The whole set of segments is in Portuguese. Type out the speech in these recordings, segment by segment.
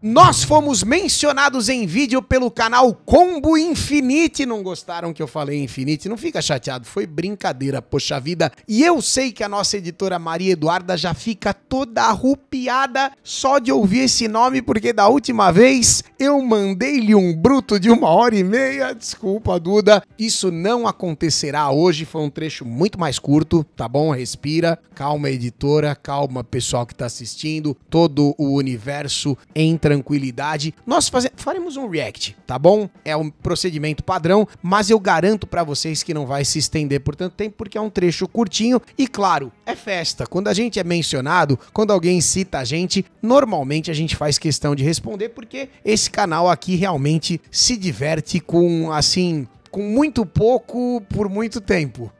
Nós fomos mencionados em vídeo pelo canal Combo Infinite. Não gostaram que eu falei Infinite? Não fica chateado, foi brincadeira, poxa vida. E eu sei que a nossa editora Maria Eduarda já fica toda arrupiada só de ouvir esse nome, porque da última vez eu mandei-lhe um bruto de uma hora e meia. Desculpa, Duda. Isso não acontecerá hoje, foi um trecho muito mais curto, tá bom? Respira, calma, editora, calma, pessoal que tá assistindo. Todo o universo entra tranquilidade, nós faze- faremos um react, tá bom? É um procedimento padrão, mas eu garanto para vocês que não vai se estender por tanto tempo porque é um trecho curtinho e claro, é festa. Quando a gente é mencionado, quando alguém cita a gente, normalmente a gente faz questão de responder porque esse canal aqui realmente se diverte com assim, com muito pouco por muito tempo.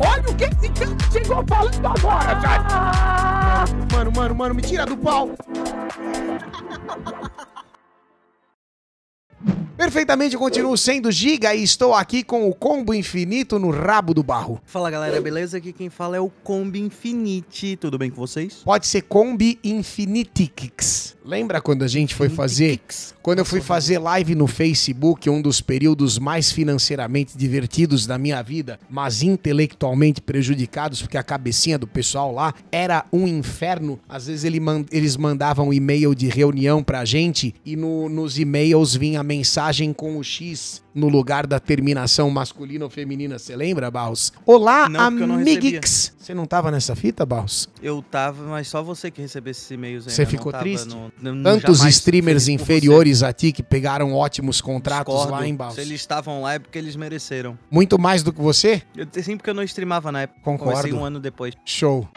Olha o que esse cara chegou falando agora, Jade! Ah! Mano, mano, mano, me tira do pau! Perfeitamente, continuo sendo Giga e estou aqui com o Combo Infinito no rabo do barro. Fala galera, beleza? Aqui quem fala é o Combi Infinite. Tudo bem com vocês? Pode ser Combi Infinitix. Lembra quando a gente foi fazer? Quando eu fui fazer live no Facebook, um dos períodos mais financeiramente divertidos da minha vida, mas intelectualmente prejudicados, porque a cabecinha do pessoal lá era um inferno. Às vezes ele mand eles mandavam e-mail de reunião pra gente e no, nos e-mails vinha mensagem com o X no lugar da terminação masculina ou feminina, você lembra, Barros? Olá, amigix! você não tava nessa fita, Barros? Eu tava, mas só você que recebeu esses e-mails Você né? ficou triste? No, Tantos streamers inferiores você. a ti que pegaram ótimos contratos Discordo. lá em Barros. Se eles estavam lá é porque eles mereceram. Muito mais do que você? Eu, sim, porque eu não streamava na época. Concordo. Comecei um ano depois. Show.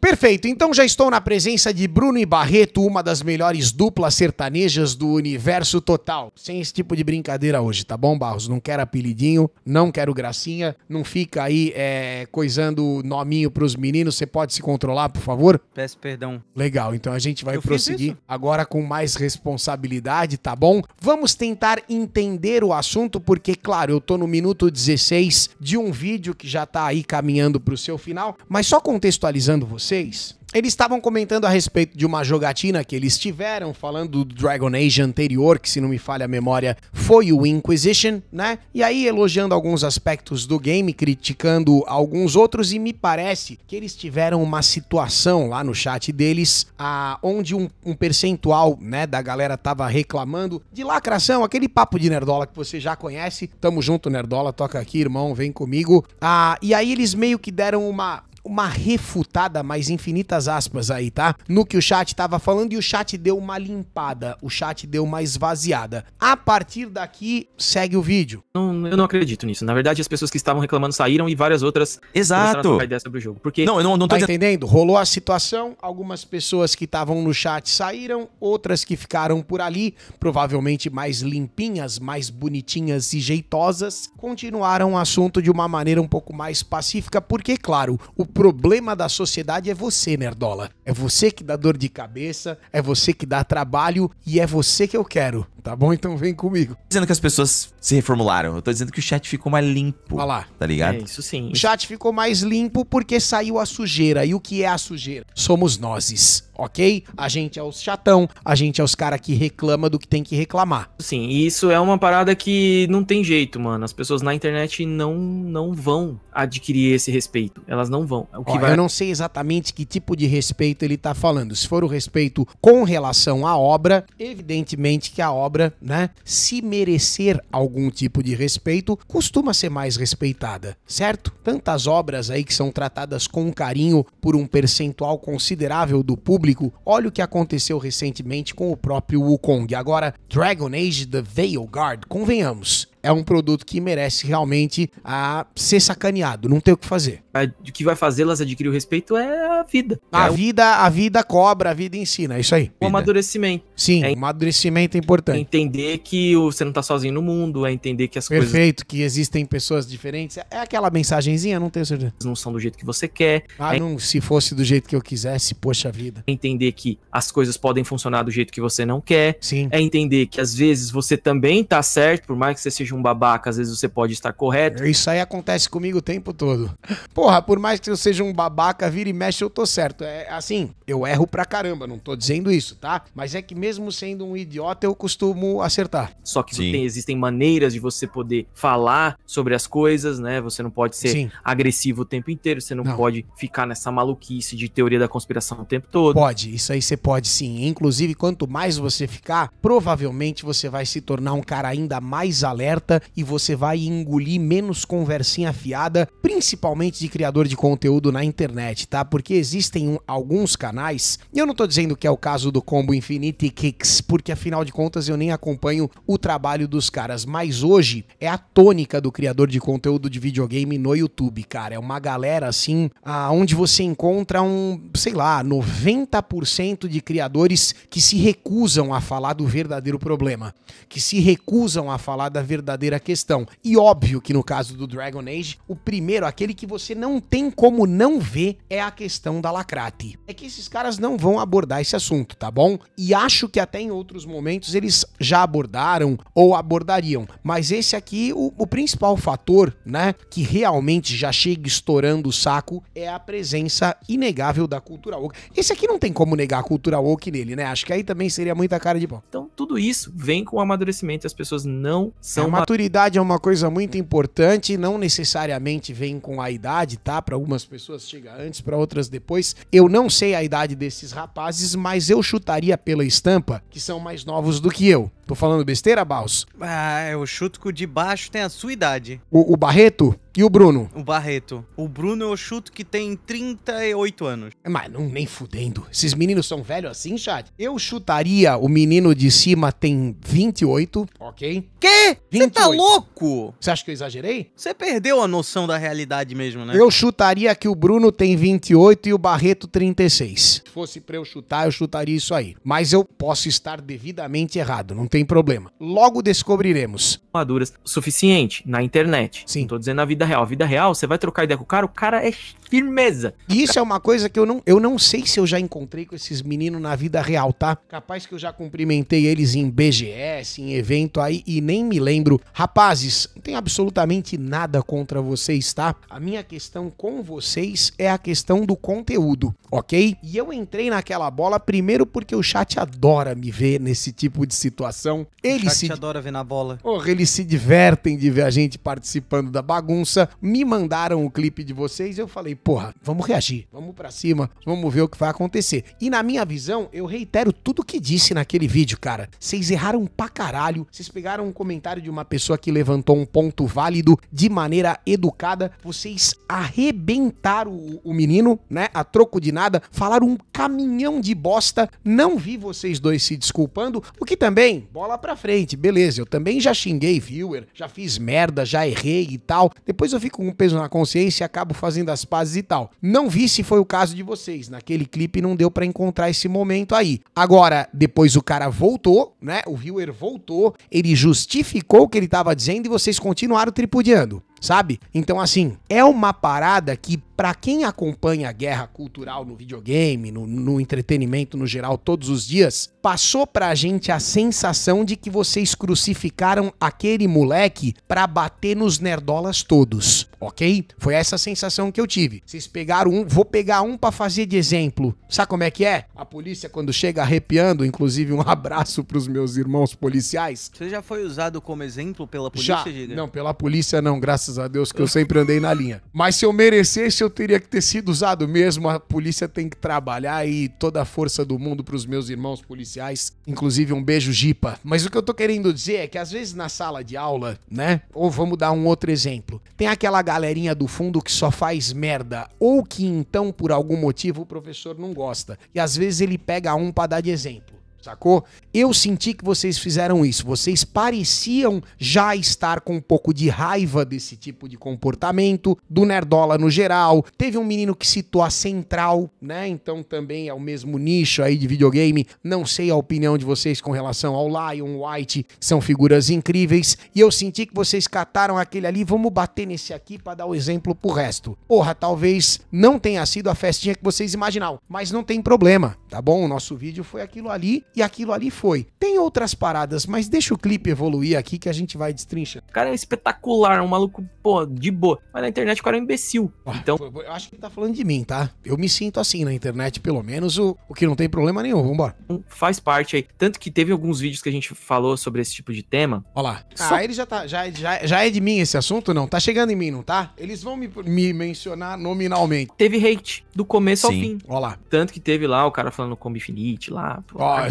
Perfeito, então já estou na presença de Bruno e Barreto, uma das melhores duplas sertanejas do universo total. Sem esse tipo de brincadeira hoje, tá bom, Barros? Não quero apelidinho, não quero gracinha, não fica aí é, coisando nominho pros meninos, você pode se controlar, por favor? Peço perdão. Legal, então a gente vai Eu prosseguir agora com mais responsabilidade, tá bom? Vamos tentar entender o assunto, porque, claro, eu tô no minuto 16 de um vídeo que já tá aí caminhando pro seu final, mas só contextualizando você vocês. Eles estavam comentando a respeito de uma jogatina que eles tiveram, falando do Dragon Age anterior, que se não me falha a memória, foi o Inquisition, né? E aí elogiando alguns aspectos do game, criticando alguns outros, e me parece que eles tiveram uma situação lá no chat deles, a, onde um, um percentual, né, da galera tava reclamando de lacração, aquele papo de nerdola que você já conhece. Tamo junto, nerdola, toca aqui, irmão, vem comigo. Ah, e aí eles meio que deram uma uma refutada, mas infinitas aspas aí, tá? No que o chat tava falando e o chat deu uma limpada, o chat deu uma esvaziada. A partir daqui, segue o vídeo. Não, eu não acredito nisso. Na verdade, as pessoas que estavam reclamando saíram e várias outras Exato. a ideia sobre o jogo. Porque... Não, eu não, não tô tá entendendo. Rolou a situação, algumas pessoas que estavam no chat saíram, outras que ficaram por ali, provavelmente mais limpinhas, mais bonitinhas e jeitosas, continuaram o assunto de uma maneira um pouco mais pacífica, porque, claro, o problema da sociedade é você, nerdola. É você que dá dor de cabeça, é você que dá trabalho e é você que eu quero, tá bom? Então vem comigo. Dizendo que as pessoas se reformularam, eu tô dizendo que o chat ficou mais limpo. Olha lá. Tá ligado? É, isso sim. O chat ficou mais limpo porque saiu a sujeira. E o que é a sujeira? Somos nós ok? A gente é os chatão, a gente é os cara que reclama do que tem que reclamar. Sim, isso é uma parada que não tem jeito, mano. As pessoas na internet não, não vão adquirir esse respeito. Elas não vão. O que Ó, vai... Eu não sei exatamente que tipo de respeito ele tá falando. Se for o respeito com relação à obra, evidentemente que a obra, né, se merecer algum tipo de respeito, costuma ser mais respeitada, certo? Tantas obras aí que são tratadas com carinho por um percentual considerável do público público. Olha o que aconteceu recentemente com o próprio Wukong. Agora, Dragon Age The Veil Guard, convenhamos, é um produto que merece realmente a ser sacaneado, não tem o que fazer. O que vai fazê-las adquirir o respeito é a vida. A é vida, a vida cobra, a vida ensina, é isso aí. O amadurecimento. Sim, é, o amadurecimento é importante. É entender que você não tá sozinho no mundo, é entender que as Perfeito, coisas Perfeito, que existem pessoas diferentes. É aquela mensagenzinha, não tenho certeza. Não são do jeito que você quer. Ah, é... não, se fosse do jeito que eu quisesse, poxa vida. É entender que as coisas podem funcionar do jeito que você não quer. Sim. É entender que às vezes você também tá certo, por mais que você seja seja um babaca, às vezes você pode estar correto. Isso aí acontece comigo o tempo todo. Porra, por mais que eu seja um babaca, vira e mexe, eu tô certo. É assim, eu erro pra caramba, não tô dizendo isso, tá? Mas é que mesmo sendo um idiota, eu costumo acertar. Só que tem, existem maneiras de você poder falar sobre as coisas, né? Você não pode ser Sim. agressivo o tempo inteiro, você não, não, pode ficar nessa maluquice de teoria da conspiração o tempo todo. Pode, isso aí você pode sim. Inclusive, quanto mais você ficar, provavelmente você vai se tornar um cara ainda mais alerta aberta e você vai engolir menos conversinha fiada, principalmente de criador de conteúdo na internet, tá? Porque existem alguns canais, e eu não tô dizendo que é o caso do Combo Infinity Kicks, porque afinal de contas eu nem acompanho o trabalho dos caras, mas hoje é a tônica do criador de conteúdo de videogame no YouTube, cara. É uma galera assim, aonde você encontra um, sei lá, 90% de criadores que se recusam a falar do verdadeiro problema, que se recusam a falar da verdade verdadeira questão. E óbvio que no caso do Dragon Age, o primeiro, aquele que você não tem como não ver, é a questão da lacrate. É que esses caras não vão abordar esse assunto, tá bom? E acho que até em outros momentos eles já abordaram ou abordariam. Mas esse aqui, o, o principal fator, né, que realmente já chega estourando o saco, é a presença inegável da cultura woke. Esse aqui não tem como negar a cultura woke nele, né? Acho que aí também seria muita cara de pau. Então, tudo isso vem com o amadurecimento. As pessoas não são é Maturidade é uma coisa muito importante, não necessariamente vem com a idade, tá? Para algumas pessoas chega antes, para outras depois. Eu não sei a idade desses rapazes, mas eu chutaria pela estampa que são mais novos do que eu. Tô falando besteira, Baus? Ah, eu chuto que o de baixo tem a sua idade. O, o Barreto e o Bruno? O Barreto. O Bruno eu chuto que tem 38 anos. É, mas não, nem fudendo. Esses meninos são velhos assim, chat? Eu chutaria o menino de cima tem 28, ok? Quê? Você tá louco? Você acha que eu exagerei? Você perdeu a noção da realidade mesmo, né? Eu chutaria que o Bruno tem 28 e o Barreto 36. Se fosse pra eu chutar, eu chutaria isso aí. Mas eu posso estar devidamente errado, não tem tem problema. Logo descobriremos. Maduras suficiente na internet. Sim. Não tô dizendo na vida real. A vida real, você vai trocar ideia com o cara, o cara é firmeza. E isso é uma coisa que eu não, eu não sei se eu já encontrei com esses meninos na vida real, tá? Capaz que eu já cumprimentei eles em BGS, em evento aí, e nem me lembro. Rapazes, não tem absolutamente nada contra vocês, tá? A minha questão com vocês é a questão do conteúdo, ok? E eu entrei naquela bola primeiro porque o chat adora me ver nesse tipo de situação. Ele o chat se... adora ver na bola. Porra, eles se divertem de ver a gente participando da bagunça. Me mandaram o clipe de vocês, eu falei, porra, vamos reagir, vamos para cima, vamos ver o que vai acontecer. E na minha visão, eu reitero tudo que disse naquele vídeo, cara. Vocês erraram pra caralho, vocês pegaram um comentário de uma pessoa que levantou um ponto válido de maneira educada, vocês arrebentaram o, o menino, né, a troco de nada, falaram um caminhão de bosta, não vi vocês dois se desculpando, o que também, bola pra frente, beleza, eu também já xinguei viewer, já fiz merda, já errei e tal, depois eu fico com um peso na consciência e acabo fazendo as pazes frases e tal. Não vi se foi o caso de vocês. Naquele clipe não deu para encontrar esse momento aí. Agora, depois o cara voltou, né? O viewer voltou, ele justificou o que ele tava dizendo e vocês continuaram tripudiando sabe? Então, assim, é uma parada que, para quem acompanha a guerra cultural no videogame, no, no, entretenimento no geral, todos os dias, passou pra gente a sensação de que vocês crucificaram aquele moleque pra bater nos nerdolas todos, ok? Foi essa sensação que eu tive. Vocês pegaram um, vou pegar um pra fazer de exemplo. Sabe como é que é? A polícia, quando chega arrepiando, inclusive um abraço pros meus irmãos policiais. Você já foi usado como exemplo pela polícia, já. Giga? Não, pela polícia não, graças graças a Deus que eu sempre andei na linha. Mas se eu merecesse, eu teria que ter sido usado mesmo. A polícia tem que trabalhar e toda a força do mundo para os meus irmãos policiais. Inclusive, um beijo, Jipa. Mas o que eu tô querendo dizer é que às vezes na sala de aula, né? Ou vamos dar um outro exemplo. Tem aquela galerinha do fundo que só faz merda, ou que então, por algum motivo, o professor não gosta. E às vezes ele pega um para dar de exemplo sacou? Eu senti que vocês fizeram isso. Vocês pareciam já estar com um pouco de raiva desse tipo de comportamento, do Nerdola no geral. Teve um menino que citou a Central, né? Então também é o mesmo nicho aí de videogame. Não sei a opinião de vocês com relação ao Lion White, são figuras incríveis. E eu senti que vocês cataram aquele ali, vamos bater nesse aqui para dar o exemplo pro resto. Porra, talvez não tenha sido a festinha que vocês imaginavam, mas não tem problema, tá bom? O nosso vídeo foi aquilo ali e aquilo ali foi. Tem outras paradas, mas deixa o clipe evoluir aqui que a gente vai destrinchar. O cara é espetacular, um maluco, pô, de boa. Mas na internet o cara é um imbecil. Ah, então. Eu acho que ele tá falando de mim, tá? Eu me sinto assim na internet, pelo menos, o, o que não tem problema nenhum. Vambora. Então, faz parte aí. Tanto que teve alguns vídeos que a gente falou sobre esse tipo de tema. Olha lá. Só... Ah, ele já tá. Já, já, já é de mim esse assunto, não? Tá chegando em mim, não tá? Eles vão me, me mencionar nominalmente. Teve hate do começo Sim. ao fim. Olha lá. Tanto que teve lá o cara falando Combi Finite lá. Ó, oh,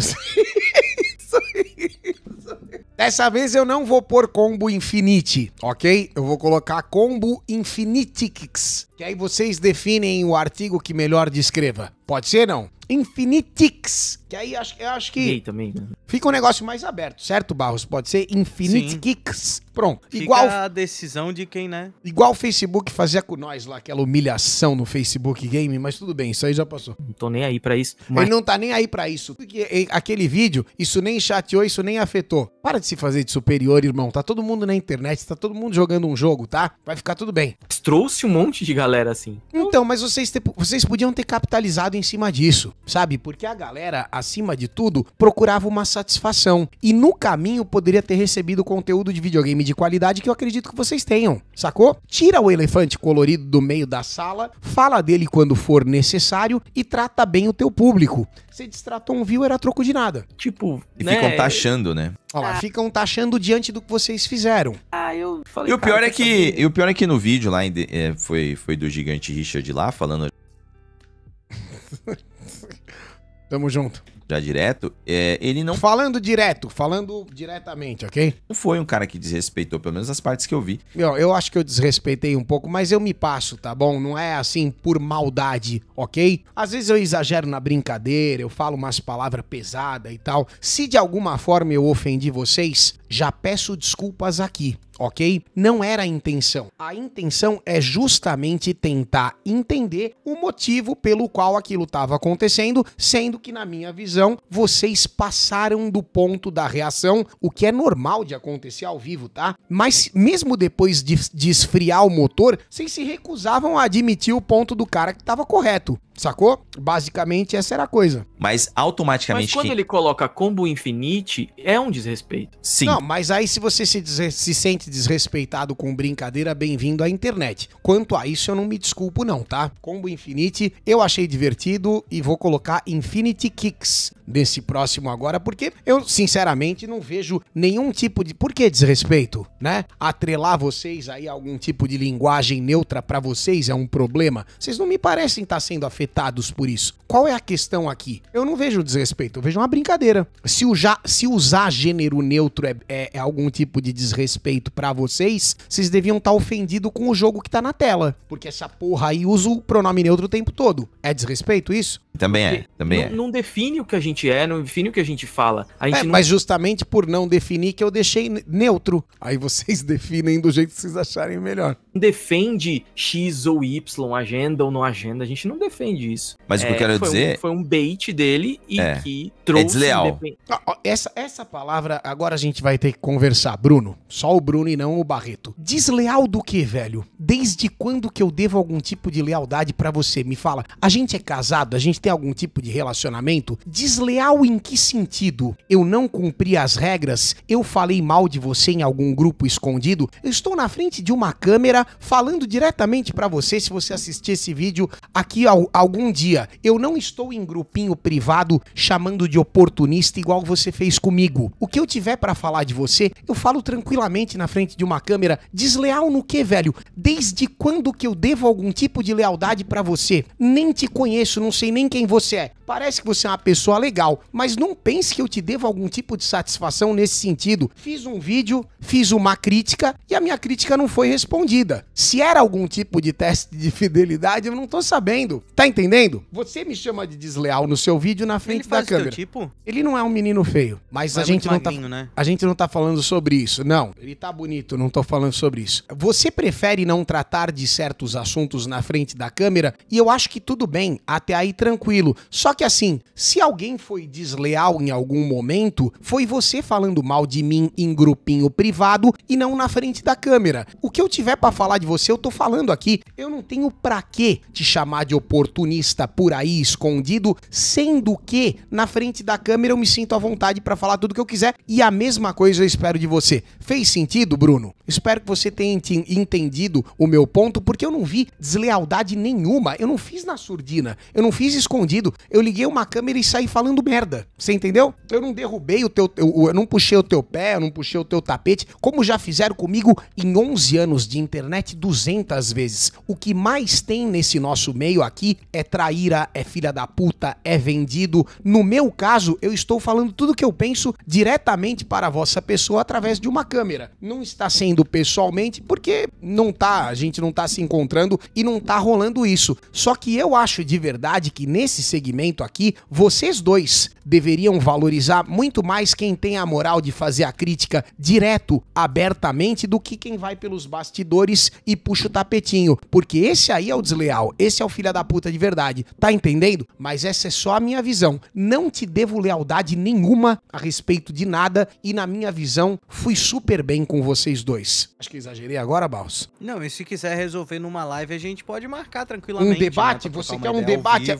isso, isso, Dessa vez eu não vou pôr combo infinite, ok? Eu vou colocar combo infinitix. Que aí vocês definem o artigo que melhor descreva. Pode ser, não? Infinitix. Que aí acho, eu acho que. Gay também. Né? Fica um negócio mais aberto, certo, Barros? Pode ser Infinitix. Pronto. Fica igual a decisão de quem, né? Igual o Facebook fazia com nós lá, aquela humilhação no Facebook Game, mas tudo bem, isso aí já passou. Não tô nem aí para isso. Mas... Ele não tá nem aí para isso. aquele vídeo, isso nem chateou, isso nem afetou. Para de se fazer de superior, irmão. Tá todo mundo na internet, tá todo mundo jogando um jogo, tá? Vai ficar tudo bem. Trouxe um monte de galera galera, assim. Então, mas vocês, te, vocês podiam ter capitalizado em cima disso, sabe? Porque a galera, acima de tudo, procurava uma satisfação. E no caminho poderia ter recebido conteúdo de videogame de qualidade que eu acredito que vocês tenham, sacou? Tira o elefante colorido do meio da sala, fala dele quando for necessário e trata bem o teu público. Você destratou um viewer a troco de nada. Tipo, e né? ficam taxando, né? Olha lá, ah. ficam taxando diante do que vocês fizeram. Ah, eu falei. E o pior é que, e o pior é que no vídeo lá é, foi, foi do gigante Richard lá, falando. Tamo junto. Já direto, é, ele não. Falando direto, falando diretamente, ok? Não foi um cara que desrespeitou, pelo menos as partes que eu vi. Eu, eu acho que eu desrespeitei um pouco, mas eu me passo, tá bom? Não é assim por maldade, ok? Às vezes eu exagero na brincadeira, eu falo umas palavras pesadas e tal. Se de alguma forma eu ofendi vocês, já peço desculpas aqui ok? Não era a intenção. A intenção é justamente tentar entender o motivo pelo qual aquilo estava acontecendo, sendo que, na minha visão, vocês passaram do ponto da reação, o que é normal de acontecer ao vivo, tá? Mas mesmo depois de, de esfriar o motor, vocês se recusavam a admitir o ponto do cara que estava correto. Sacou? Basicamente, essa era a coisa. Mas automaticamente. Mas quando que... ele coloca combo infinite, é um desrespeito. Sim. Não, mas aí se você se, se sente desrespeitado com brincadeira, bem-vindo à internet. Quanto a isso, eu não me desculpo, não, tá? Combo infinite, eu achei divertido e vou colocar Infinity Kicks nesse próximo agora, porque eu, sinceramente, não vejo nenhum tipo de. Por que desrespeito, né? Atrelar vocês aí a algum tipo de linguagem neutra para vocês é um problema. Vocês não me parecem estar tá sendo afetados afetados por isso. Qual é a questão aqui? Eu não vejo desrespeito, eu vejo uma brincadeira. Se, se usar gênero neutro é, é, é algum tipo de desrespeito para vocês, vocês deviam estar tá ofendidos com o jogo que tá na tela. Porque essa porra aí usa o pronome neutro o tempo todo. É desrespeito isso? Também é, porque é, também não, é. Não define o que a gente é, não define o que a gente fala. A gente é, não... Mas justamente por não definir que eu deixei neutro. Aí vocês definem do jeito que vocês acharem melhor. Defende X ou Y, agenda ou não agenda, a gente não defende disso. Mas o que eu é, quero foi dizer. Um, foi um bait dele e é. que é trouxe. É desleal. Essa, essa palavra, agora a gente vai ter que conversar. Bruno, só o Bruno e não o Barreto. Desleal do que, velho? Desde quando que eu devo algum tipo de lealdade para você? Me fala. A gente é casado? A gente tem algum tipo de relacionamento? Desleal em que sentido? Eu não cumpri as regras? Eu falei mal de você em algum grupo escondido? Eu estou na frente de uma câmera falando diretamente para você se você assistir esse vídeo aqui ao algum dia. Eu não estou em grupinho privado chamando de oportunista igual você fez comigo. O que eu tiver para falar de você, eu falo tranquilamente na frente de uma câmera. Desleal no que, velho? Desde quando que eu devo algum tipo de lealdade para você? Nem te conheço, não sei nem quem você é. Parece que você é uma pessoa legal, mas não pense que eu te devo algum tipo de satisfação nesse sentido. Fiz um vídeo, fiz uma crítica e a minha crítica não foi respondida. Se era algum tipo de teste de fidelidade, eu não tô sabendo. Tá entendendo? Você me chama de desleal no seu vídeo na frente ele da câmera. tipo? Ele não é um menino feio, mas, mas a é gente não tá magrinho, tá né? a gente não tá falando sobre isso. Não, ele tá bonito, não tô falando sobre isso. Você prefere não tratar de certos assuntos na frente da câmera? E eu acho que tudo bem, até aí tranquilo. Só que assim, se alguém foi desleal em algum momento, foi você falando mal de mim em grupinho privado e não na frente da câmera. O que eu tiver para falar de você, eu tô falando aqui. Eu não tenho para que te chamar de oportuno oportunista por aí escondido, sendo que na frente da câmera eu me sinto à vontade para falar tudo que eu quiser e a mesma coisa eu espero de você. Fez sentido, Bruno? Espero que você tenha entendido o meu ponto, porque eu não vi deslealdade nenhuma, eu não fiz na surdina, eu não fiz escondido, eu liguei uma câmera e saí falando merda. Você entendeu? Eu não derrubei o teu, eu, eu não puxei o teu pé, eu não puxei o teu tapete, como já fizeram comigo em 11 anos de internet 200 vezes. O que mais tem nesse nosso meio aqui é traíra, é filha da puta, é vendido. No meu caso, eu estou falando tudo que eu penso diretamente para a vossa pessoa através de uma câmera. Não está sendo pessoalmente porque não tá, a gente não tá se encontrando e não tá rolando isso. Só que eu acho de verdade que nesse segmento aqui, vocês dois deveriam valorizar muito mais quem tem a moral de fazer a crítica direto, abertamente, do que quem vai pelos bastidores e puxa o tapetinho. Porque esse aí é o desleal, esse é o filho da puta de verdade. Tá entendendo? Mas essa é só a minha visão. Não te devo lealdade nenhuma a respeito de nada e, na minha visão, fui super bem com vocês dois. Acho que exagerei agora, Baus. Não, e se quiser resolver numa live, a gente pode marcar tranquilamente. Um né, debate? Né, você quer um debate?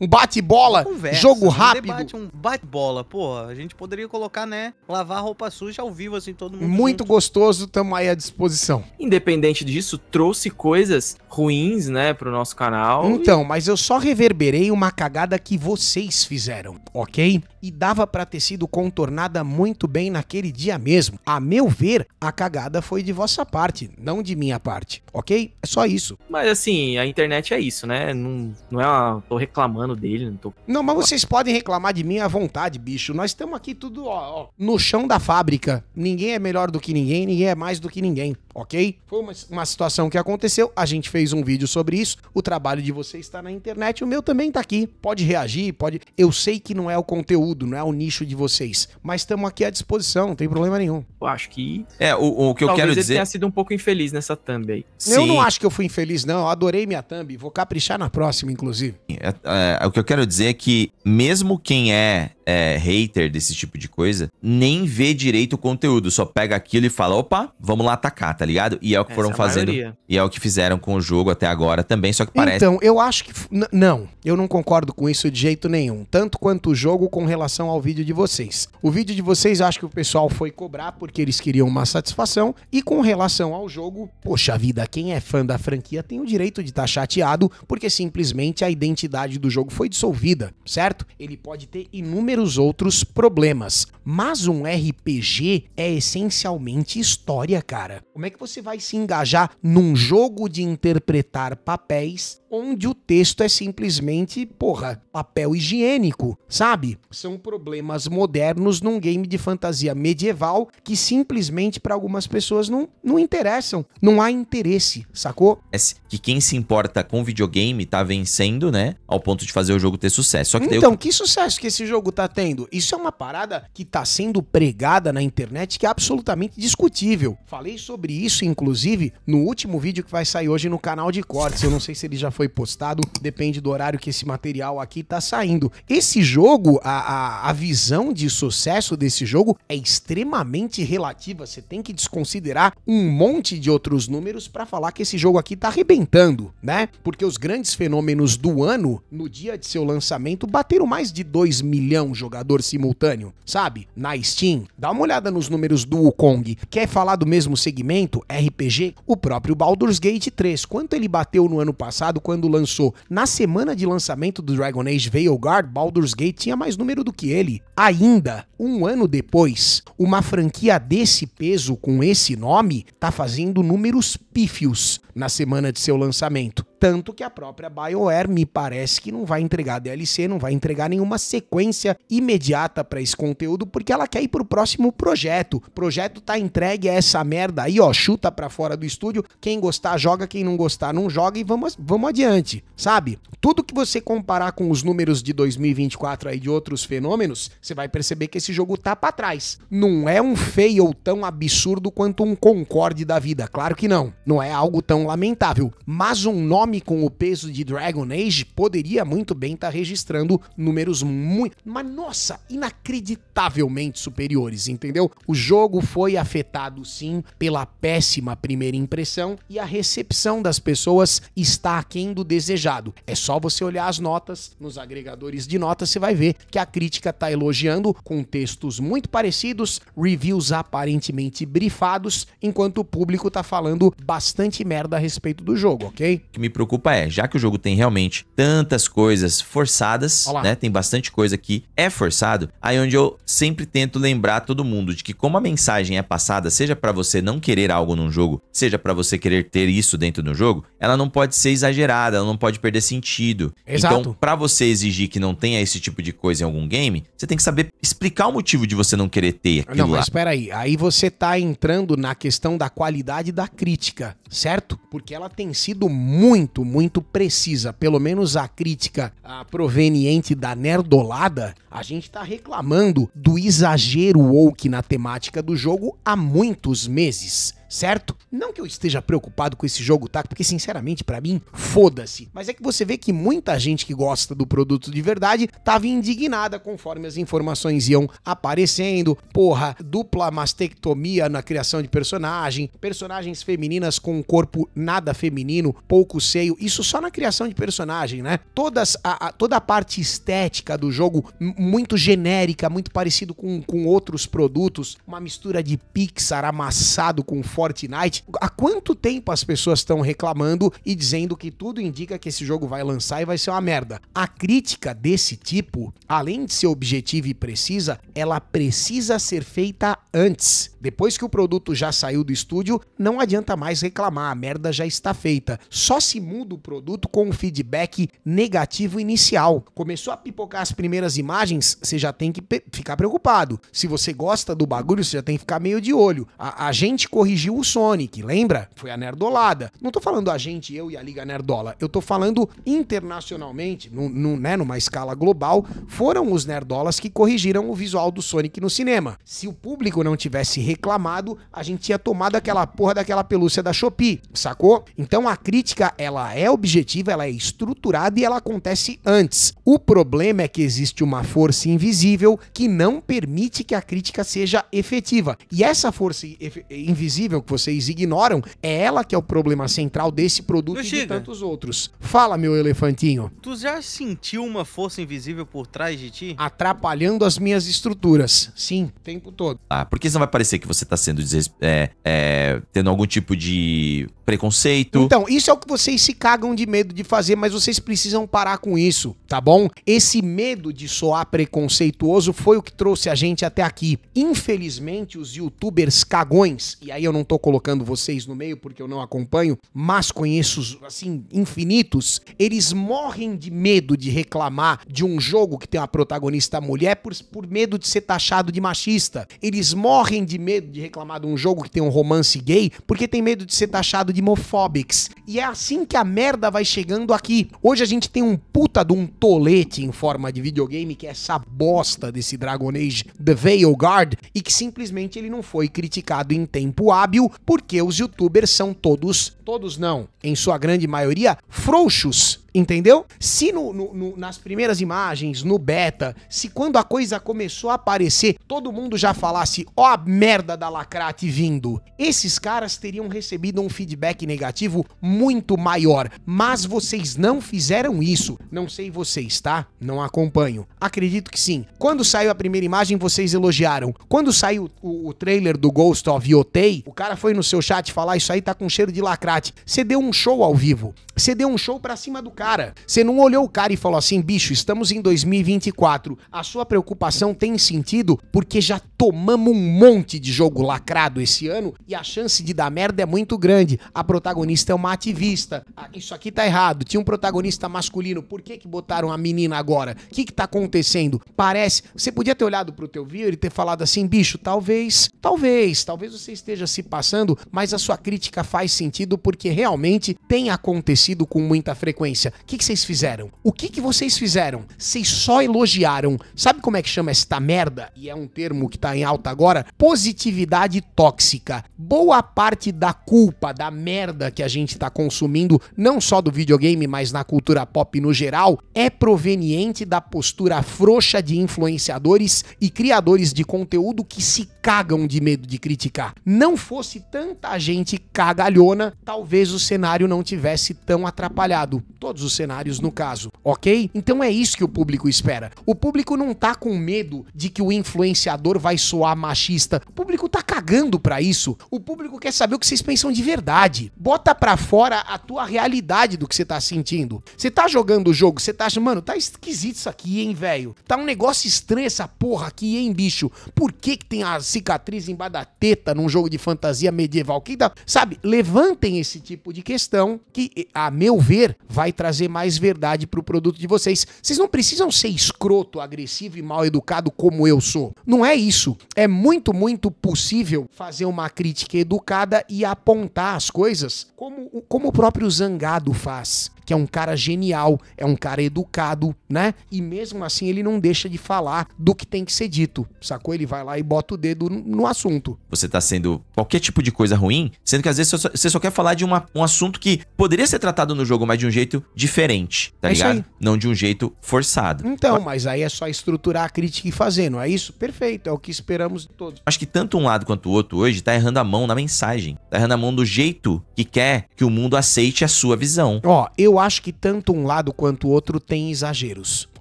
Um bate-bola? Jogo rápido? Um debate, um bate-bola, porra. A gente poderia colocar, né? Lavar roupa suja ao vivo, assim, todo mundo. Muito junto. gostoso, tamo aí à disposição. Independente disso, trouxe coisas ruins, né, pro nosso canal. Então, mas mas eu só reverberei uma cagada que vocês fizeram, ok? E dava para ter sido contornada muito bem naquele dia mesmo. A meu ver, a cagada foi de vossa parte, não de minha parte, ok? É só isso. Mas assim, a internet é isso, né? Não, não é uma. tô reclamando dele, não tô. Não, mas vocês podem reclamar de mim à vontade, bicho. Nós estamos aqui tudo, ó, ó, no chão da fábrica. Ninguém é melhor do que ninguém, ninguém é mais do que ninguém ok? Foi uma, uma, situação que aconteceu, a gente fez um vídeo sobre isso, o trabalho de vocês está na internet, o meu também está aqui. Pode reagir, pode. Eu sei que não é o conteúdo, não é o nicho de vocês, mas estamos aqui à disposição, não tem problema nenhum. Eu acho que. É, o, o que Talvez eu quero dizer. Talvez tenha sido um pouco infeliz nessa thumb aí. Sim. Eu não acho que eu fui infeliz, não. Eu adorei minha thumb, vou caprichar na próxima, inclusive. É, é, o que eu quero dizer é que, mesmo quem é é, hater desse tipo de coisa, nem vê direito o conteúdo, só pega aquilo e fala: opa, vamos lá atacar, tá tá ligado? E é o que foram é fazendo. Maioria. E é o que fizeram com o jogo até agora também, só que parece. Então, eu acho que. Não, eu não concordo com isso de jeito nenhum. Tanto quanto o jogo com relação ao vídeo de vocês. O vídeo de vocês, acho que o pessoal foi cobrar porque eles queriam uma satisfação. E com relação ao jogo, poxa vida, quem é fã da franquia tem o direito de estar tá chateado porque simplesmente a identidade do jogo foi dissolvida, certo? Ele pode ter inúmeros outros problemas. Mas um RPG é essencialmente história, cara. Como é que que você vai se engajar num jogo de interpretar papéis onde o texto é simplesmente, porra, papel higiênico, sabe? São problemas modernos num game de fantasia medieval que simplesmente para algumas pessoas não, não interessam, não há interesse, sacou? É que quem se importa com videogame tá vencendo, né? Ao ponto de fazer o jogo ter sucesso. Que então, eu... que sucesso que esse jogo tá tendo? Isso é uma parada que tá sendo pregada na internet que é absolutamente discutível. Falei sobre isso, inclusive, no último vídeo que vai sair hoje no canal de cortes. Eu não sei se ele já foi foi postado, depende do horário que esse material aqui tá saindo. Esse jogo, a, a, a visão de sucesso desse jogo é extremamente relativa. Você tem que desconsiderar um monte de outros números para falar que esse jogo aqui tá arrebentando, né? Porque os grandes fenômenos do ano, no dia de seu lançamento, bateram mais de 2 de jogador simultâneo, sabe? Na Steam. Dá uma olhada nos números do Wukong. Quer falar do mesmo segmento? RPG? O próprio Baldur's Gate 3. Quanto ele bateu no ano passado? Quanto quando lançou. Na semana de lançamento do Dragon Age Veilguard, Baldur's Gate tinha mais número do que ele. Ainda, um ano depois, uma franquia desse peso, com esse nome, tá fazendo números pífios na semana de seu lançamento. Tanto que a própria BioWare me parece que não vai entregar DLC, não vai entregar nenhuma sequência imediata para esse conteúdo, porque ela quer ir pro próximo projeto. O projeto tá entregue a é essa merda aí, ó, chuta para fora do estúdio. Quem gostar joga, quem não gostar não joga e vamos, vamos adiante, sabe? Tudo que você comparar com os números de 2024 aí de outros fenômenos, você vai perceber que esse jogo tá para trás. Não é um fail tão absurdo quanto um Concorde da vida, claro que não não é algo tão lamentável, mas um nome com o peso de Dragon Age poderia muito bem estar tá registrando números muito, mas nossa, inacreditavelmente superiores, entendeu? O jogo foi afetado sim pela péssima primeira impressão e a recepção das pessoas está aquém do desejado. É só você olhar as notas nos agregadores de notas, você vai ver que a crítica está elogiando com textos muito parecidos, reviews aparentemente brifados, enquanto o público está falando bastante merda a respeito do jogo, ok? O que me preocupa é, já que o jogo tem realmente tantas coisas forçadas, Olá. né? Tem bastante coisa que é forçado, aí é onde eu sempre tento lembrar todo mundo de que como a mensagem é passada, seja para você não querer algo num jogo, seja para você querer ter isso dentro do jogo, ela não pode ser exagerada, ela não pode perder sentido. Exato. Então, para você exigir que não tenha esse tipo de coisa em algum game, você tem que saber explicar o motivo de você não querer ter aquilo não, lá. Não, mas espera aí, aí você tá entrando na questão da qualidade da crítica crítica, certo? Porque ela tem sido muito, muito precisa. Pelo menos a crítica a proveniente da nerdolada, a gente tá reclamando do exagero woke na temática do jogo há muitos meses certo? Não que eu esteja preocupado com esse jogo, tá? Porque sinceramente, para mim, foda-se. Mas é que você vê que muita gente que gosta do produto de verdade tava indignada conforme as informações iam aparecendo. Porra, dupla mastectomia na criação de personagem, personagens femininas com um corpo nada feminino, pouco seio, isso só na criação de personagem, né? Todas a, a toda a parte estética do jogo muito genérica, muito parecido com, com outros produtos, uma mistura de Pixar amassado com foto Fortnite. Há quanto tempo as pessoas estão reclamando e dizendo que tudo indica que esse jogo vai lançar e vai ser uma merda? A crítica desse tipo, além de ser objetiva e precisa, ela precisa ser feita antes. Depois que o produto já saiu do estúdio, não adianta mais reclamar, a merda já está feita. Só se muda o produto com um feedback negativo inicial. Começou a pipocar as primeiras imagens, você já tem que ficar preocupado. Se você gosta do bagulho, você já tem que ficar meio de olho. A, a gente corrigiu o Sonic, lembra? Foi a nerdolada. Não tô falando a gente, eu e a Liga Nerdola. Eu tô falando internacionalmente, no, no, né, numa escala global, foram os nerdolas que corrigiram o visual do Sonic no cinema. Se o público não tivesse reclamado, a gente tinha tomado aquela porra daquela pelúcia da Shopee, sacou? Então a crítica, ela é objetiva, ela é estruturada e ela acontece antes. O problema é que existe uma força invisível que não permite que a crítica seja efetiva. E essa força invisível que vocês ignoram é ela que é o problema central desse produto e de tantos outros. Fala, meu elefantinho. Tu já sentiu uma força invisível por trás de ti? Atrapalhando as minhas estruturas. Sim, o tempo todo. Ah, porque senão vai parecer que que você tá sendo é, é, tendo algum tipo de preconceito. Então, isso é o que vocês se cagam de medo de fazer, mas vocês precisam parar com isso, tá bom? Esse medo de soar preconceituoso foi o que trouxe a gente até aqui. Infelizmente, os youtubers cagões, e aí eu não tô colocando vocês no meio porque eu não acompanho, mas conheço, assim, infinitos, eles morrem de medo de reclamar de um jogo que tem uma protagonista mulher por, por medo de ser taxado de machista. Eles morrem de medo medo de reclamar de um jogo que tem um romance gay porque tem medo de ser taxado de homofóbicos. E é assim que a merda vai chegando aqui. Hoje a gente tem um puta de um tolete em forma de videogame que é essa bosta desse Dragon Age The Veil Guard e que simplesmente ele não foi criticado em tempo hábil porque os youtubers são todos, todos não, em sua grande maioria, frouxos Entendeu? Se no, no, no, nas primeiras imagens, no beta, se quando a coisa começou a aparecer, todo mundo já falasse, ó oh, a merda da Lacrate vindo, esses caras teriam recebido um feedback negativo muito maior. Mas vocês não fizeram isso. Não sei vocês, tá? Não acompanho. Acredito que sim. Quando saiu a primeira imagem, vocês elogiaram. Quando saiu o, o trailer do Ghost of Yotei, o cara foi no seu chat falar, isso aí tá com cheiro de lacrate. Você deu um show ao vivo. Você deu um show pra cima do cara cara. Você não olhou o cara e falou assim, bicho, estamos em 2024, a sua preocupação tem sentido porque já tomamos um monte de jogo lacrado esse ano e a chance de dar merda é muito grande. A protagonista é uma ativista. Ah, isso aqui tá errado. Tinha um protagonista masculino. Por que que botaram a menina agora? O que que tá acontecendo? Parece... Você podia ter olhado pro teu viewer e ter falado assim, bicho, talvez, talvez, talvez você esteja se passando, mas a sua crítica faz sentido porque realmente tem acontecido com muita frequência. O que, que vocês fizeram? O que, que vocês fizeram? Vocês só elogiaram. Sabe como é que chama esta merda? E é um termo que tá em alta agora? Positividade tóxica. Boa parte da culpa, da merda que a gente tá consumindo, não só do videogame, mas na cultura pop no geral, é proveniente da postura frouxa de influenciadores e criadores de conteúdo que se cagam de medo de criticar. Não fosse tanta gente cagalhona, talvez o cenário não tivesse tão atrapalhado. Todos os cenários, no caso, ok? Então é isso que o público espera. O público não tá com medo de que o influenciador vai soar machista. O público tá cagando para isso. O público quer saber o que vocês pensam de verdade. Bota pra fora a tua realidade do que você tá sentindo. Você tá jogando o jogo, você tá achando, mano, tá esquisito isso aqui, hein, velho? Tá um negócio estranho essa porra aqui, hein, bicho? Por que que tem as cicatriz em badateta teta num jogo de fantasia medieval. Que dá, sabe? Levantem esse tipo de questão que, a meu ver, vai trazer mais verdade para o produto de vocês. Vocês não precisam ser escroto, agressivo e mal educado como eu sou. Não é isso. É muito, muito possível fazer uma crítica educada e apontar as coisas como, como o próprio Zangado faz que é um cara genial, é um cara educado, né? E mesmo assim ele não deixa de falar do que tem que ser dito, sacou? Ele vai lá e bota o dedo no assunto. Você tá sendo qualquer tipo de coisa ruim, sendo que às vezes você só, quer falar de uma, um assunto que poderia ser tratado no jogo, mas de um jeito diferente, tá é ligado? Não de um jeito forçado. Então, mas aí é só estruturar a crítica e fazer, não é isso? Perfeito, é o que esperamos de todos. Acho que tanto um lado quanto o outro hoje tá errando a mão na mensagem, tá errando a mão do jeito que quer que o mundo aceite a sua visão. Ó, eu eu acho que tanto um lado quanto o outro tem exageros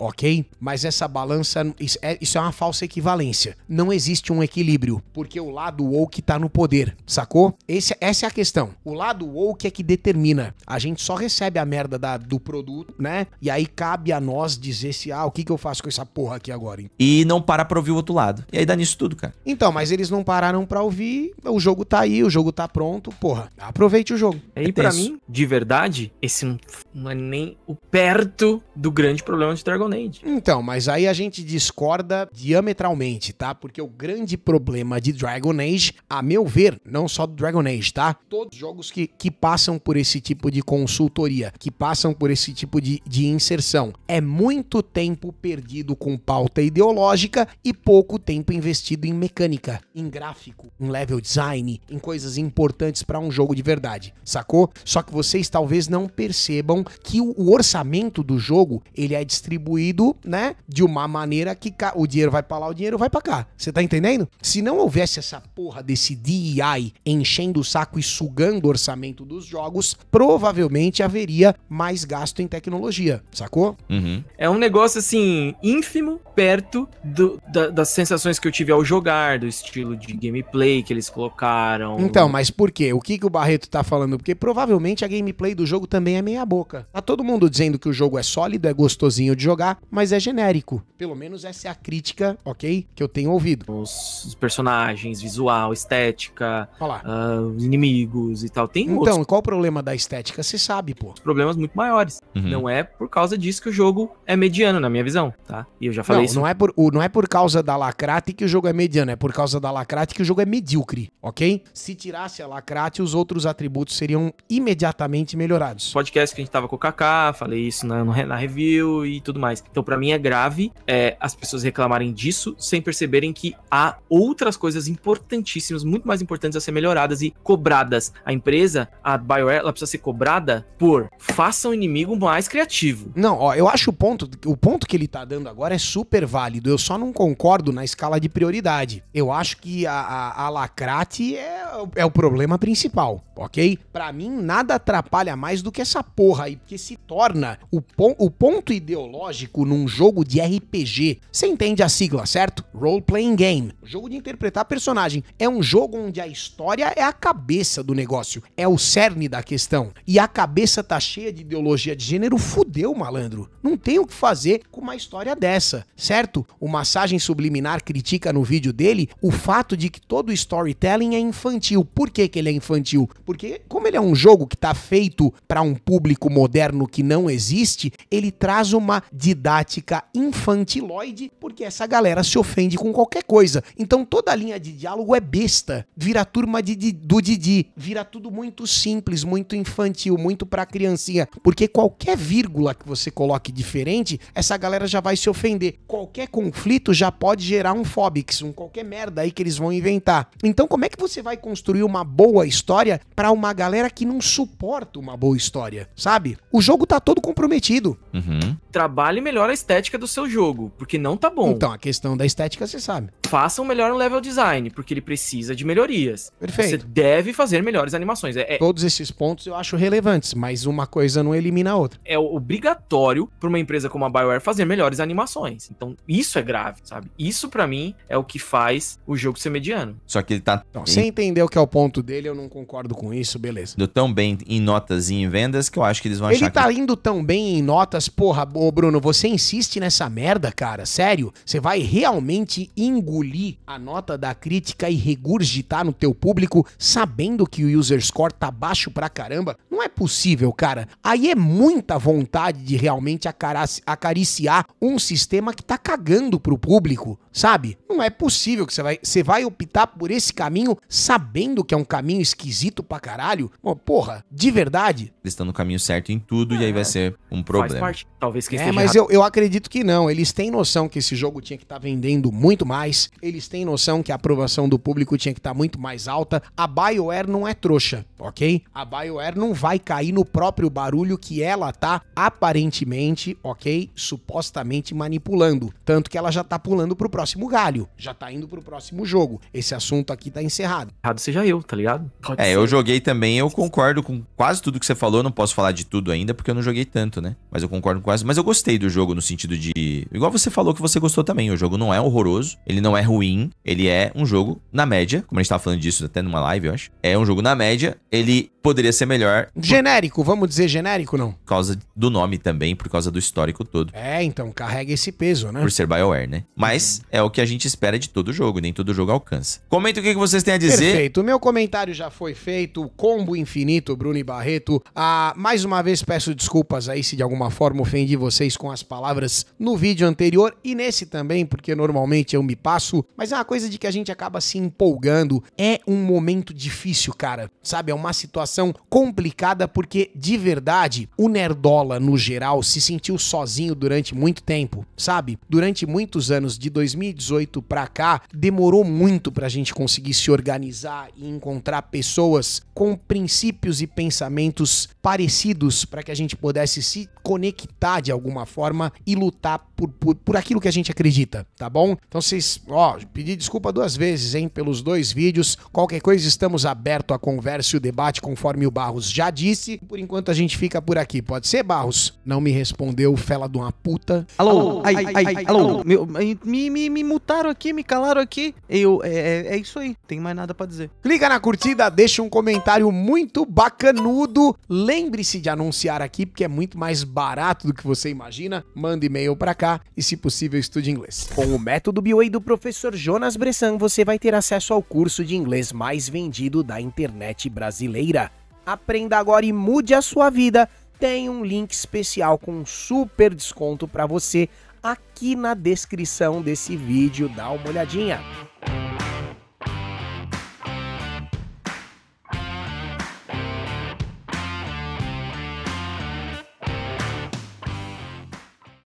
ok? Mas essa balança, é, isso é, uma falsa equivalência. Não existe um equilíbrio, porque o lado woke tá no poder, sacou? Esse, essa é a questão. O lado woke é que determina. A gente só recebe a merda da, do produto, né? E aí cabe a nós dizer se, ah, o que, que eu faço com essa porra aqui agora? Hein? E não para pra ouvir o outro lado. E aí dá nisso tudo, cara. Então, mas eles não pararam pra ouvir, o jogo tá aí, o jogo tá pronto, porra, aproveite o jogo. É e é para mim, de verdade, esse não é nem o perto do grande problema de Dragon permanente. Então, mas aí a gente discorda diametralmente, tá? Porque o grande problema de Dragon Age, a meu ver, não só do Dragon Age, tá? Todos os jogos que, que passam por esse tipo de consultoria, que passam por esse tipo de, de inserção, é muito tempo perdido com pauta ideológica e pouco tempo investido em mecânica, em gráfico, em level design, em coisas importantes para um jogo de verdade, sacou? Só que vocês talvez não percebam que o orçamento do jogo ele é distribuído distribuído, né? De uma maneira que o dinheiro vai para lá, o dinheiro vai para cá. Você tá entendendo? Se não houvesse essa porra desse DEI enchendo o saco e sugando o orçamento dos jogos, provavelmente haveria mais gasto em tecnologia, sacou? Uhum. É um negócio assim, ínfimo, perto do, da, das sensações que eu tive ao jogar, do estilo de gameplay que eles colocaram. Então, mas por quê? O que, que o Barreto tá falando? Porque provavelmente a gameplay do jogo também é meia boca. Tá todo mundo dizendo que o jogo é sólido, é gostosinho de jogar mas é genérico. Pelo menos essa é a crítica, ok? Que eu tenho ouvido. Os personagens, visual, estética, uh, inimigos e tal. Tem Então, outros... qual o problema da estética? Você sabe, pô. Os problemas muito maiores. Uhum. Não é por causa disso que o jogo é mediano, na minha visão, tá? E eu já falei não, isso. Não é, por, o, não é por causa da Lacrate que o jogo é mediano, é por causa da Lacrate que o jogo é medíocre, ok? Se tirasse a Lacrate, os outros atributos seriam imediatamente melhorados. Podcast que a gente tava com o Kaká, falei isso na, na review e tudo mais mais. Então, para mim, é grave é, as pessoas reclamarem disso sem perceberem que há outras coisas importantíssimas, muito mais importantes a ser melhoradas e cobradas. A empresa, a Bioware, ela precisa ser cobrada por faça um inimigo mais criativo. Não, ó, eu acho o ponto, o ponto que ele tá dando agora é super válido. Eu só não concordo na escala de prioridade. Eu acho que a, a, a lacrate é, é o problema principal, ok? Para mim, nada atrapalha mais do que essa porra aí, porque se torna o, pon o ponto ideológico num jogo de RPG. Você entende a sigla, certo? Role Playing Game. O jogo de interpretar personagem. É um jogo onde a história é a cabeça do negócio, é o cerne da questão. E a cabeça tá cheia de ideologia de gênero, fudeu, malandro. Não tem o que fazer com uma história dessa, certo? O Massagem Subliminar critica no vídeo dele o fato de que todo storytelling é infantil. Por que, que ele é infantil? Porque, como ele é um jogo que tá feito para um público moderno que não existe, ele traz uma didática infantiloide, porque essa galera se ofende com qualquer coisa. Então toda a linha de diálogo é besta, vira turma de, de, do Didi, vira tudo muito simples, muito infantil, muito pra criancinha, porque qualquer vírgula que você coloque diferente, essa galera já vai se ofender. Qualquer conflito já pode gerar um fóbix, um qualquer merda aí que eles vão inventar. Então como é que você vai construir uma boa história para uma galera que não suporta uma boa história, sabe? O jogo tá todo comprometido. Uhum. Trabalhe melhor a estética do seu jogo, porque não tá bom. Então, a questão da estética você sabe. Façam um melhor level design, porque ele precisa de melhorias. Perfeito. Você deve fazer melhores animações. É, é... Todos esses pontos eu acho relevantes, mas uma coisa não elimina a outra. É obrigatório para uma empresa como a BioWare fazer melhores animações. Então, isso é grave, sabe? Isso para mim é o que faz o jogo ser mediano. Só que ele tá. Então, sem entender o que é o ponto dele, eu não concordo com isso, beleza. Do tão bem em notas e em vendas que eu acho que eles vão ele achar. Ele tá que... indo tão bem em notas, porra, ô Bruno, você você insiste nessa merda, cara, sério, você vai realmente engolir a nota da crítica e regurgitar no teu público sabendo que o user score tá baixo pra caramba? Não é possível, cara. Aí é muita vontade de realmente acariciar um sistema que tá cagando pro público, sabe? Não é possível que você vai, você vai optar por esse caminho sabendo que é um caminho esquisito pra caralho. Bom, porra, de verdade. Eles estão no caminho certo em tudo é, e aí vai é. ser um problema. Faz parte Talvez que é, esteja. É, mas eu, eu acredito que não. Eles têm noção que esse jogo tinha que estar tá vendendo muito mais. Eles têm noção que a aprovação do público tinha que estar tá muito mais alta. A BioWare não é trouxa, ok? A BioWare não vai cair no próprio barulho que ela tá aparentemente, ok? Supostamente manipulando. Tanto que ela já tá pulando pro próximo galho. Já tá indo pro próximo jogo. Esse assunto aqui tá encerrado. Errado seja eu, tá ligado? Pode é, ser. eu joguei também. Eu concordo com quase tudo que você falou. não posso falar de tudo ainda porque eu não joguei tanto, né? Mas eu concordo com quase. Mas eu gostei do jogo no sentido de. Igual você falou que você gostou também. O jogo não é horroroso, ele não é ruim, ele é um jogo na média. Como a gente tava falando disso até numa live, eu acho. É um jogo na média. Ele poderia ser melhor. Genérico, vamos dizer genérico, não? Por causa do nome também, por causa do histórico todo. É, então carrega esse peso, né? Por ser BioWare, né? Mas é o que a gente espera de todo jogo, nem todo jogo alcança. Comenta o que vocês têm a dizer. Perfeito, o meu comentário já foi feito, combo infinito, Bruno e Barreto. Ah, mais uma vez peço desculpas aí se de alguma forma ofendi vocês com as palavras no vídeo anterior e nesse também, porque normalmente eu me passo, mas é uma coisa de que a gente acaba se empolgando. É um momento difícil, cara, sabe? É uma situação situação complicada porque, de verdade, o Nerdola, no geral, se sentiu sozinho durante muito tempo, sabe? Durante muitos anos, de 2018 pra cá, demorou muito pra gente conseguir se organizar e encontrar pessoas com princípios e pensamentos parecidos para que a gente pudesse se conectar de alguma forma e lutar por, por, por aquilo que a gente acredita, tá bom? Então vocês, ó, pedi desculpa duas vezes, hein, pelos dois vídeos. Qualquer coisa, estamos aberto à conversa e o debate com conforme o Barros já disse. Por enquanto a gente fica por aqui. Pode ser, Barros? Não me respondeu, fela de uma puta. Alô, ai, ai, alô. Me, me, me mutaram aqui, me calaram aqui. Eu, é, é, é isso aí. Tem mais nada para dizer. Clica na curtida, deixa um comentário muito bacanudo. Lembre-se de anunciar aqui, porque é muito mais barato do que você imagina. Manda e-mail para cá e, se possível, estude inglês. Com o método BOE do professor Jonas Bressan, você vai ter acesso ao curso de inglês mais vendido da internet brasileira. Aprenda agora e mude a sua vida. Tem um link especial com um super desconto para você aqui na descrição desse vídeo. Dá uma olhadinha.